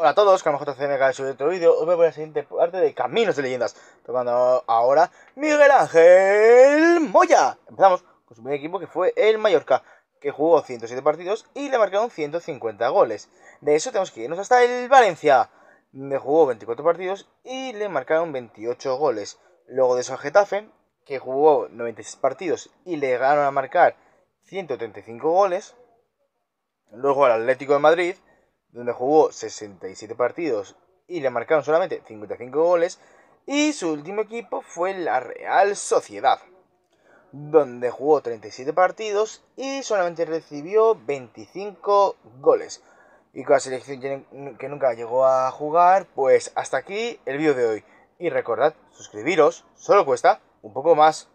Hola a todos, hace JCMK de otro vídeo. Hoy voy a la siguiente parte de Caminos de Leyendas, tocando ahora Miguel Ángel Moya. Empezamos con su primer equipo que fue el Mallorca, que jugó 107 partidos y le marcaron 150 goles. De eso tenemos que irnos hasta el Valencia, donde jugó 24 partidos y le marcaron 28 goles. Luego de eso el Getafe, que jugó 96 partidos y le ganaron a marcar 135 goles. Luego al Atlético de Madrid, donde jugó 67 partidos y le marcaron solamente 55 goles, y su último equipo fue la Real Sociedad, donde jugó 37 partidos y solamente recibió 25 goles. Y con la selección que nunca llegó a jugar, pues hasta aquí el vídeo de hoy. Y recordad, suscribiros, solo cuesta un poco más.